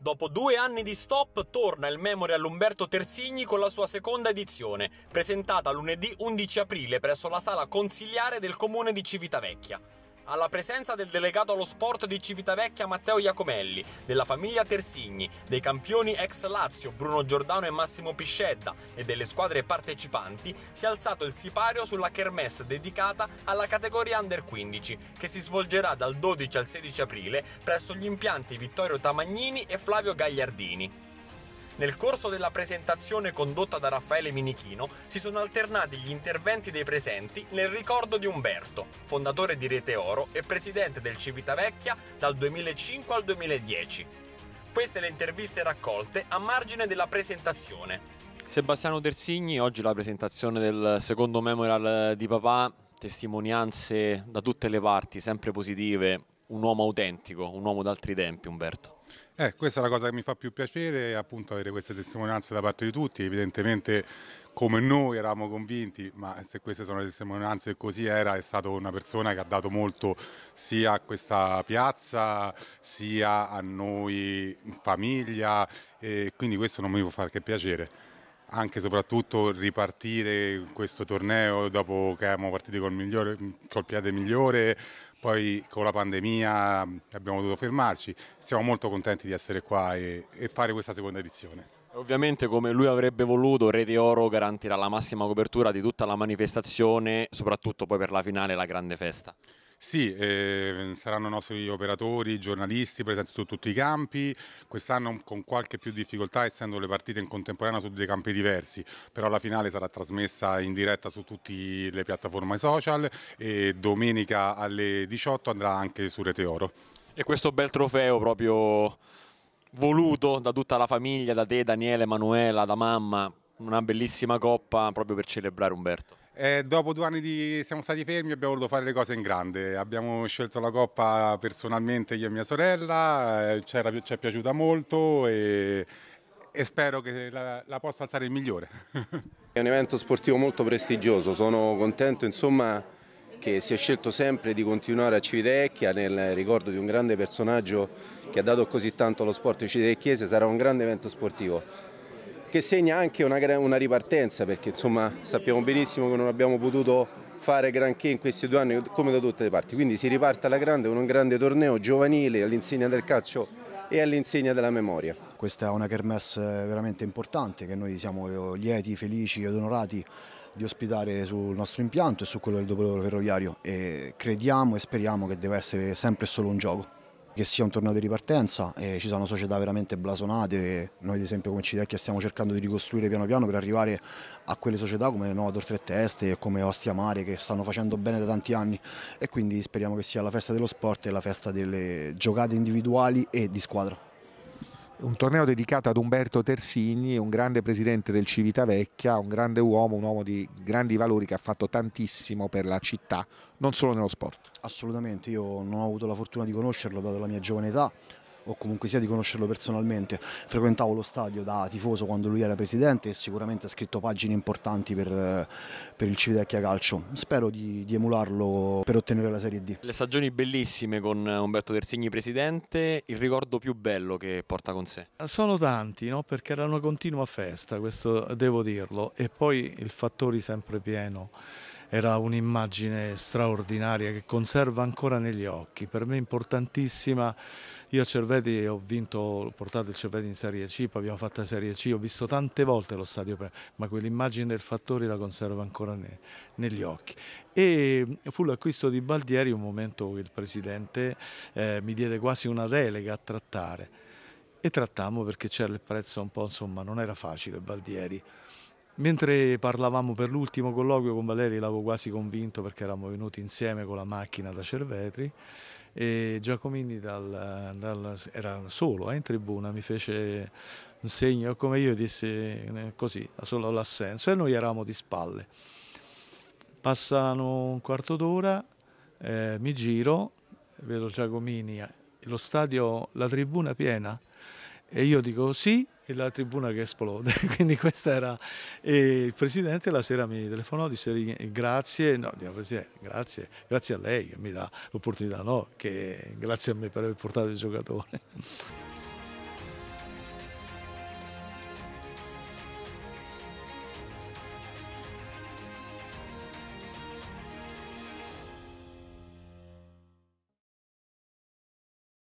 Dopo due anni di stop torna il Memorial Umberto Terzigni con la sua seconda edizione, presentata lunedì 11 aprile presso la sala consigliare del comune di Civitavecchia alla presenza del delegato allo sport di Civitavecchia Matteo Iacomelli, della famiglia Terzigni, dei campioni ex Lazio Bruno Giordano e Massimo Piscedda e delle squadre partecipanti, si è alzato il sipario sulla kermesse dedicata alla categoria Under 15, che si svolgerà dal 12 al 16 aprile presso gli impianti Vittorio Tamagnini e Flavio Gagliardini. Nel corso della presentazione condotta da Raffaele Minichino si sono alternati gli interventi dei presenti nel ricordo di Umberto, fondatore di Rete Oro e presidente del Civitavecchia dal 2005 al 2010. Queste le interviste raccolte a margine della presentazione. Sebastiano Tersigni, oggi la presentazione del secondo memorial di papà testimonianze da tutte le parti, sempre positive, un uomo autentico, un uomo d'altri tempi, Umberto. Eh, questa è la cosa che mi fa più piacere, appunto avere queste testimonianze da parte di tutti, evidentemente come noi eravamo convinti, ma se queste sono le testimonianze così era, è stata una persona che ha dato molto sia a questa piazza, sia a noi in famiglia, e quindi questo non mi può fare che piacere anche e soprattutto ripartire questo torneo dopo che eravamo partiti col, migliore, col piede migliore, poi con la pandemia mm, abbiamo dovuto fermarci, siamo molto contenti di essere qua e, e fare questa seconda edizione. Ovviamente come lui avrebbe voluto, Rete Oro garantirà la massima copertura di tutta la manifestazione, soprattutto poi per la finale la grande festa. Sì, eh, saranno nostri operatori, giornalisti presenti su tutti i campi, quest'anno con qualche più difficoltà essendo le partite in contemporanea su dei campi diversi, però la finale sarà trasmessa in diretta su tutte le piattaforme social e domenica alle 18 andrà anche su Rete Oro. E questo bel trofeo proprio voluto da tutta la famiglia, da te Daniele, Emanuela, da mamma, una bellissima coppa proprio per celebrare Umberto. Eh, dopo due anni di siamo stati fermi abbiamo voluto fare le cose in grande, abbiamo scelto la coppa personalmente io e mia sorella, eh, ci è piaciuta molto e, e spero che la, la, possa alzare il migliore. è un evento sportivo molto prestigioso, sono contento insomma, che si è scelto sempre di continuare a Civitecchia nel ricordo di un grande personaggio che ha dato così tanto allo sport civitecchiese, sarà un grande evento sportivo che segna anche una, una ripartenza perché insomma, sappiamo benissimo che non abbiamo potuto fare granché in questi due anni come da tutte le parti, quindi si riparte alla grande con un grande torneo giovanile all'insegna del calcio e all'insegna della memoria. Questa è una kermesse veramente importante che noi siamo eh, lieti, felici ed onorati di ospitare sul nostro impianto e su quello del dopolavoro ferroviario e crediamo e speriamo che deve essere sempre solo un gioco che sia un torneo di ripartenza, eh, ci sono società veramente blasonate, noi ad esempio come Cidecchia stiamo cercando di ricostruire piano piano per arrivare a quelle società come Nodor Tre Teste e come Ostia Mare che stanno facendo bene da tanti anni e quindi speriamo che sia la festa dello sport e la festa delle giocate individuali e di squadra un torneo dedicato ad Umberto Tersini, un grande presidente del Civitavecchia, un grande uomo, un uomo di grandi valori che ha fatto tantissimo per la città, non solo nello sport. Assolutamente, io non ho avuto la fortuna di conoscerlo, dalla mia giovane età, o comunque sia di conoscerlo personalmente. Frequentavo lo stadio da tifoso quando lui era presidente e sicuramente ha scritto pagine importanti per, per il Civitecchia Calcio. Spero di, di, emularlo per ottenere la Serie D. Le stagioni bellissime con Umberto Terzigni presidente, il ricordo più bello che porta con sé? Sono tanti, no? perché era una continua festa, questo devo dirlo, e poi il fattore sempre pieno era un'immagine straordinaria che conserva ancora negli occhi, per me importantissima. Io a Cervetti ho vinto, ho portato il Cervetti in Serie C, poi abbiamo fatto la Serie C, ho visto tante volte lo stadio, ma quell'immagine del Fattori la conservo ancora ne, negli occhi. E fu l'acquisto di Baldieri un momento che il Presidente eh, mi diede quasi una delega a trattare e trattammo perché c'era il prezzo un po', insomma, non era facile Baldieri. Mentre parlavamo per l'ultimo colloquio con Valeri l'avevo quasi convinto perché eravamo venuti insieme con la macchina da Cervetri e Giacomini dal, dal, era solo eh, in tribuna, mi fece un segno come io disse eh, così, solo l'assenso e noi eravamo di spalle. Passano un quarto d'ora, eh, mi giro, vedo Giacomini, lo stadio, la tribuna piena, e io dico sì e la tribuna che esplode. Quindi questa era... E il Presidente la sera mi telefonò, disse grazie, no, grazie, grazie a lei che mi dà l'opportunità, no, che grazie a me per aver portato il giocatore.